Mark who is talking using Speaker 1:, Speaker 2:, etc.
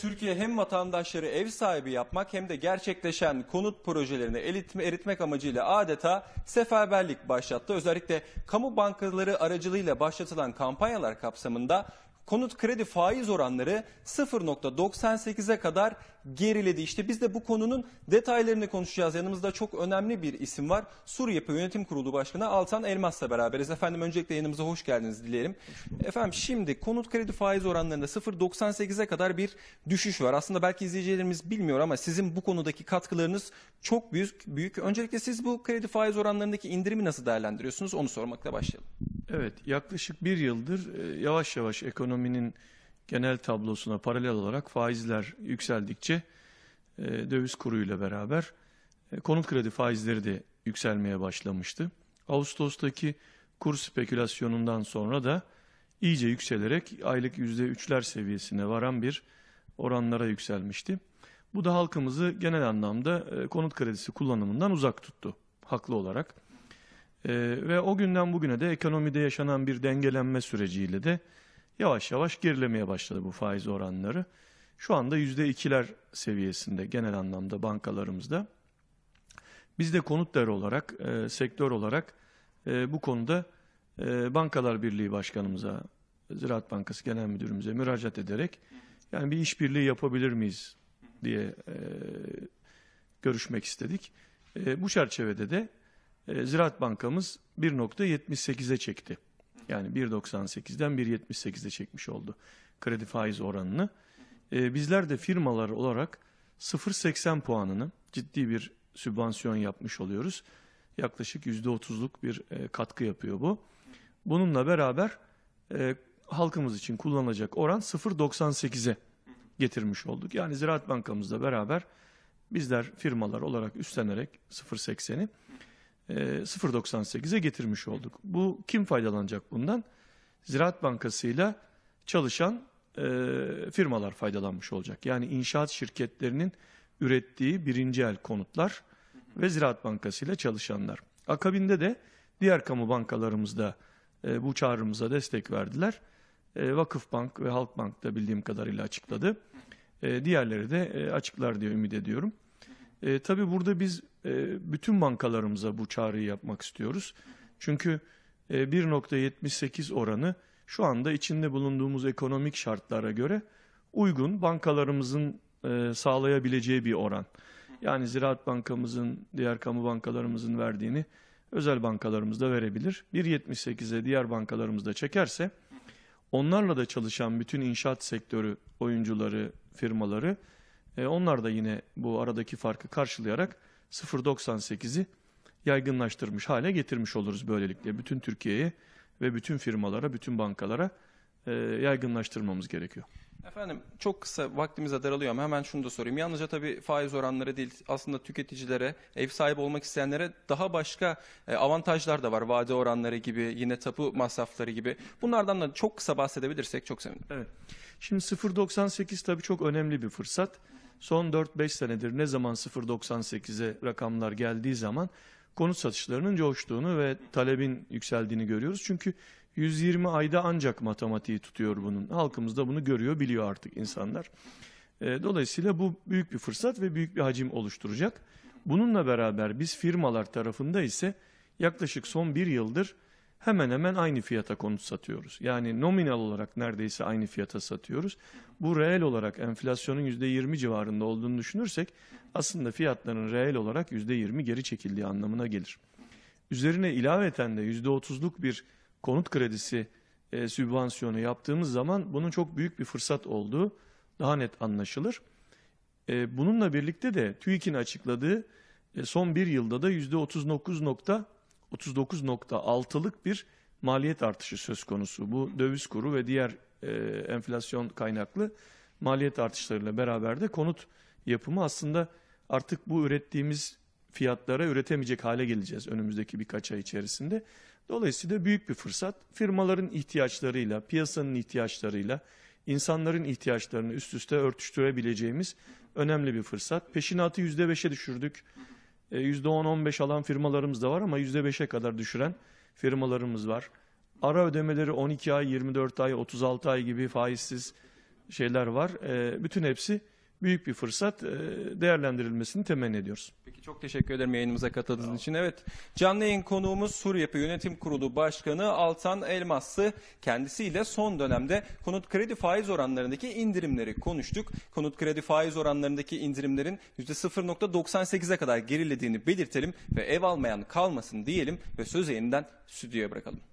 Speaker 1: Türkiye hem vatandaşları ev sahibi yapmak hem de gerçekleşen konut projelerini eritme, eritmek amacıyla adeta seferberlik başlattı. Özellikle kamu bankaları aracılığıyla başlatılan kampanyalar kapsamında konut kredi faiz oranları 0.98'e kadar geriledi. İşte biz de bu konunun detaylarını konuşacağız. Yanımızda çok önemli bir isim var. Sur Yapı Yönetim Kurulu Başkanı Altan Elmas'la beraberiz. Efendim öncelikle yanımıza hoş geldiniz dilerim. Efendim şimdi konut kredi faiz oranlarında 0.98'e kadar bir düşüş var. Aslında belki izleyicilerimiz bilmiyor ama sizin bu konudaki katkılarınız çok büyük. büyük. Öncelikle siz bu kredi faiz oranlarındaki indirimi nasıl değerlendiriyorsunuz? Onu sormakla başlayalım. Evet
Speaker 2: yaklaşık bir yıldır e, yavaş yavaş ekonomi ekonominin genel tablosuna paralel olarak faizler yükseldikçe e, döviz kuruyla beraber e, konut kredi faizleri de yükselmeye başlamıştı. Ağustos'taki kur spekülasyonundan sonra da iyice yükselerek aylık %3'ler seviyesine varan bir oranlara yükselmişti. Bu da halkımızı genel anlamda e, konut kredisi kullanımından uzak tuttu haklı olarak. E, ve o günden bugüne de ekonomide yaşanan bir dengelenme süreciyle de yavaş yavaş gerilemeye başladı bu faiz oranları. Şu anda yüzde ikiler seviyesinde genel anlamda bankalarımızda. Biz de konutlar olarak, e, sektör olarak e, bu konuda e, Bankalar Birliği Başkanımıza, Ziraat Bankası Genel Müdürümüze müracaat ederek yani bir işbirliği yapabilir miyiz diye e, görüşmek istedik. E, bu çerçevede de e, Ziraat Bankamız 1.78'e çekti. Yani 1.98'den 1.78'e çekmiş oldu kredi faiz oranını. E, bizler de firmalar olarak 0.80 puanını ciddi bir sübvansiyon yapmış oluyoruz. Yaklaşık %30'luk bir e, katkı yapıyor bu. Bununla beraber e, halkımız için kullanılacak oran 0.98'e getirmiş olduk. Yani Ziraat Bankamızla beraber bizler firmalar olarak üstlenerek 0.80'i 0.98'e getirmiş olduk. Bu kim faydalanacak bundan? Ziraat Bankası ile çalışan e, firmalar faydalanmış olacak. Yani inşaat şirketlerinin ürettiği birinci el konutlar ve Ziraat Bankası ile çalışanlar. Akabinde de diğer kamu bankalarımızda e, bu çağrımıza destek verdiler. E, Vakıf Bank ve Halk Bank da bildiğim kadarıyla açıkladı. E, diğerleri de e, açıklar diye ümit ediyorum. E, tabii burada biz e, bütün bankalarımıza bu çağrıyı yapmak istiyoruz. Çünkü e, 1.78 oranı şu anda içinde bulunduğumuz ekonomik şartlara göre uygun bankalarımızın e, sağlayabileceği bir oran. Yani Ziraat Bankamızın, diğer kamu bankalarımızın verdiğini özel bankalarımız da verebilir. 1.78'e diğer bankalarımız da çekerse onlarla da çalışan bütün inşaat sektörü oyuncuları, firmaları e, onlar da yine bu aradaki farkı karşılayarak 0.98'i yaygınlaştırmış hale getirmiş oluruz böylelikle. Bütün Türkiye'ye ve bütün firmalara, bütün bankalara e, yaygınlaştırmamız gerekiyor.
Speaker 1: Efendim çok kısa vaktimize daralıyor ama hemen şunu da sorayım. Yalnızca tabii faiz oranları değil aslında tüketicilere, ev sahibi olmak isteyenlere daha başka e, avantajlar da var. Vade oranları gibi, yine tapu masrafları gibi. Bunlardan da çok kısa bahsedebilirsek çok sevinirim.
Speaker 2: Evet. Şimdi 0.98 tabii çok önemli bir fırsat son 4-5 senedir ne zaman 0.98'e rakamlar geldiği zaman konut satışlarının coştuğunu ve talebin yükseldiğini görüyoruz. Çünkü 120 ayda ancak matematiği tutuyor bunun. Halkımız da bunu görüyor, biliyor artık insanlar. Dolayısıyla bu büyük bir fırsat ve büyük bir hacim oluşturacak. Bununla beraber biz firmalar tarafında ise yaklaşık son bir yıldır hemen hemen aynı fiyata konut satıyoruz. Yani nominal olarak neredeyse aynı fiyata satıyoruz. Bu reel olarak enflasyonun %20 civarında olduğunu düşünürsek aslında fiyatların reel olarak %20 geri çekildiği anlamına gelir. Üzerine ilaveten de %30'luk bir konut kredisi e, sübvansiyonu yaptığımız zaman bunun çok büyük bir fırsat olduğu daha net anlaşılır. E, bununla birlikte de TÜİK'in açıkladığı e, son bir yılda da %39.9 39.6'lık bir maliyet artışı söz konusu. Bu döviz kuru ve diğer e, enflasyon kaynaklı maliyet artışlarıyla beraber de konut yapımı aslında artık bu ürettiğimiz fiyatlara üretemeyecek hale geleceğiz önümüzdeki birkaç ay içerisinde. Dolayısıyla büyük bir fırsat firmaların ihtiyaçlarıyla, piyasanın ihtiyaçlarıyla, insanların ihtiyaçlarını üst üste örtüştürebileceğimiz önemli bir fırsat. Peşinatı %5'e düşürdük. %10-15 e, alan firmalarımız da var ama %5'e kadar düşüren firmalarımız var. Ara ödemeleri 12 ay, 24 ay, 36 ay gibi faizsiz şeyler var. E, bütün hepsi
Speaker 1: büyük bir fırsat e, değerlendirilmesini temenni ediyoruz. Peki çok teşekkür ederim yayınımıza katıldığınız için. Evet canlı yayın konuğumuz Suryepe Yönetim Kurulu Başkanı Altan Elmaslı kendisiyle son dönemde konut kredi faiz oranlarındaki indirimleri konuştuk. Konut kredi faiz oranlarındaki indirimlerin %0.98'e kadar gerilediğini belirtelim ve ev almayan kalmasın diyelim ve sözü yeniden stüdyoya bırakalım.